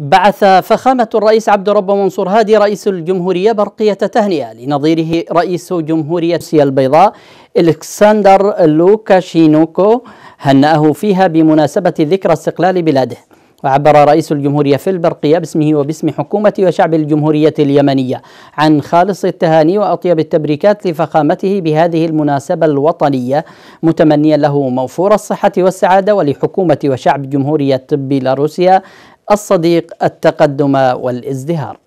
بعث فخامة الرئيس عبد الرب منصور هادي رئيس الجمهورية برقية تهنئة لنظيره رئيس جمهورية روسيا البيضاء إلكسندر لوكاشينوكو هنأه فيها بمناسبة ذكرى استقلال بلاده وعبر رئيس الجمهورية في البرقية باسمه وباسم حكومة وشعب الجمهورية اليمنية عن خالص التهاني وأطيب التبريكات لفخامته بهذه المناسبة الوطنية متمنيا له موفور الصحة والسعادة ولحكومة وشعب جمهورية بيلاروسيا الصديق التقدم والازدهار